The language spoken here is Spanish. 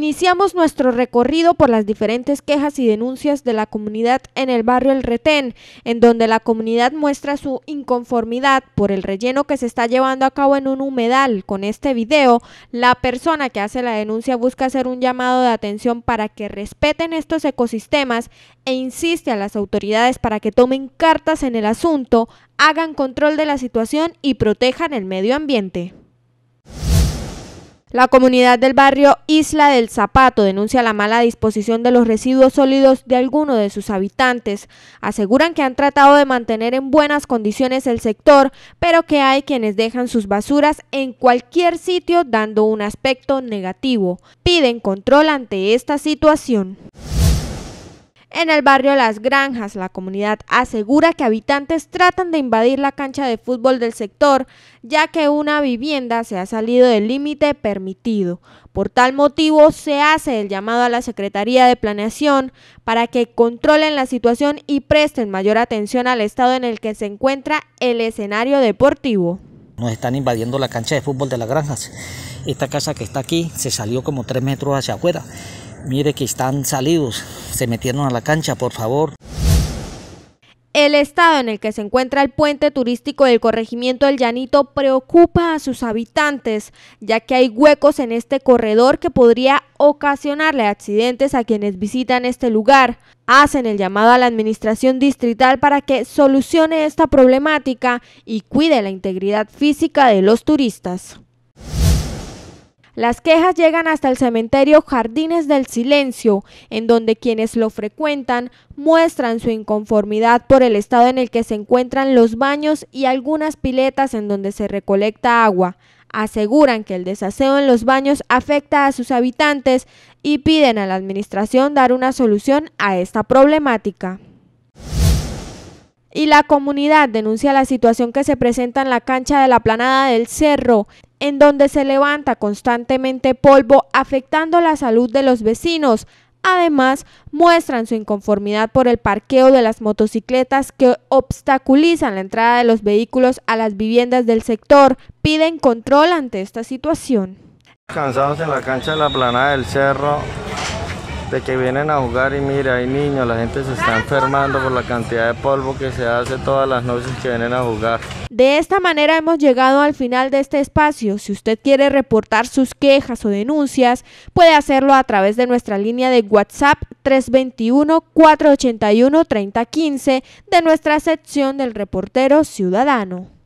Iniciamos nuestro recorrido por las diferentes quejas y denuncias de la comunidad en el barrio El Retén, en donde la comunidad muestra su inconformidad por el relleno que se está llevando a cabo en un humedal. Con este video, la persona que hace la denuncia busca hacer un llamado de atención para que respeten estos ecosistemas e insiste a las autoridades para que tomen cartas en el asunto, hagan control de la situación y protejan el medio ambiente. La comunidad del barrio Isla del Zapato denuncia la mala disposición de los residuos sólidos de algunos de sus habitantes. Aseguran que han tratado de mantener en buenas condiciones el sector, pero que hay quienes dejan sus basuras en cualquier sitio dando un aspecto negativo. Piden control ante esta situación. En el barrio Las Granjas, la comunidad asegura que habitantes tratan de invadir la cancha de fútbol del sector, ya que una vivienda se ha salido del límite permitido. Por tal motivo, se hace el llamado a la Secretaría de Planeación para que controlen la situación y presten mayor atención al estado en el que se encuentra el escenario deportivo. Nos están invadiendo la cancha de fútbol de Las Granjas. Esta casa que está aquí se salió como tres metros hacia afuera. Mire que están salidos, se metieron a la cancha, por favor. El estado en el que se encuentra el puente turístico del corregimiento del Llanito preocupa a sus habitantes, ya que hay huecos en este corredor que podría ocasionarle accidentes a quienes visitan este lugar. Hacen el llamado a la administración distrital para que solucione esta problemática y cuide la integridad física de los turistas. Las quejas llegan hasta el cementerio Jardines del Silencio, en donde quienes lo frecuentan muestran su inconformidad por el estado en el que se encuentran los baños y algunas piletas en donde se recolecta agua. Aseguran que el desaseo en los baños afecta a sus habitantes y piden a la administración dar una solución a esta problemática y la comunidad denuncia la situación que se presenta en la cancha de la planada del Cerro en donde se levanta constantemente polvo afectando la salud de los vecinos. Además, muestran su inconformidad por el parqueo de las motocicletas que obstaculizan la entrada de los vehículos a las viviendas del sector. Piden control ante esta situación. Cansados en la cancha de la planada del cerro, de que vienen a jugar y mira, hay niños, la gente se está enfermando por la cantidad de polvo que se hace todas las noches que vienen a jugar. De esta manera hemos llegado al final de este espacio. Si usted quiere reportar sus quejas o denuncias, puede hacerlo a través de nuestra línea de WhatsApp 321-481-3015 de nuestra sección del reportero ciudadano.